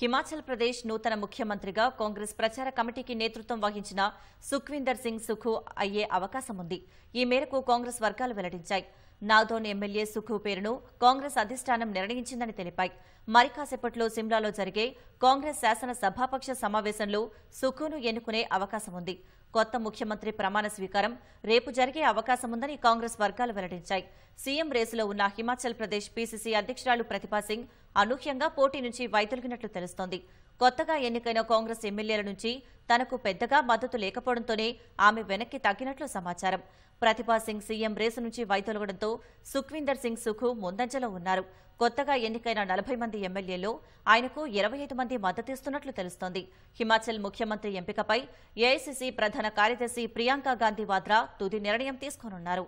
హిమాచల్ ప్రదేశ్ నూతన ముఖ్యమంత్రిగా కాంగ్రెస్ ప్రచార కమిటీకి నేతృత్వం వహించిన సుఖ్వీందర్ సింగ్ సుఖు అయ్యే అవకాశం ఉంది ఈ మేరకు కాంగ్రెస్ వర్గాలు వెల్లడించాయి నాథోన్ ఎమ్మెల్యే సుఖు పేరును కాంగ్రెస్ అధిష్టానం నిర్ణయించిందని తెలిపాయి కాసేపట్లో సిమ్లాలో జరిగే కాంగ్రెస్ శాసన సభాపక్ష సమావేశంలో సుఖును ఎన్నుకునే అవకాశం ఉంది కొత్త ముఖ్యమంత్రి ప్రమాణ స్వీకారం రేపు జరిగే అవకాశం ఉందని కాంగ్రెస్ వర్గాలు వెల్లడించాయి సీఎం రేసులో ఉన్న హిమాచల్ ప్రదేశ్ పీసీసీ అధ్యక్షురాలు ప్రతిభా సింగ్ అనూహ్యంగా పోటీ నుంచి వైదొలిగినట్లు తెలుస్తోంది కొత్తగా ఎన్నికైన కాంగ్రెస్ ఎమ్మెల్యేల నుంచి తనకు పెద్దగా మద్దతు లేకపోవడంతోనే ఆమె వెనక్కి తగ్గినట్లు సమాచారం ప్రతిభా సింగ్ సీఎం రేసు నుంచి వైదొలగడంతో సుఖ్వీందర్ సింగ్ సుఖు ముందంజలో ఉన్నారు కొత్తగా ఎన్నికైన నలభై మంది ఎమ్మెల్యేల్లో ఆయనకు ఇరవై మంది మద్దతిస్తున్నట్లు తెలుస్తోంది హిమాచల్ ముఖ్యమంత్రి ఎంపికపై ఏఐసీసీ ప్రధాన కార్యదర్శి ప్రియాంక గాంధీ వాద్రా తుది నిర్ణయం తీసుకోనున్నారు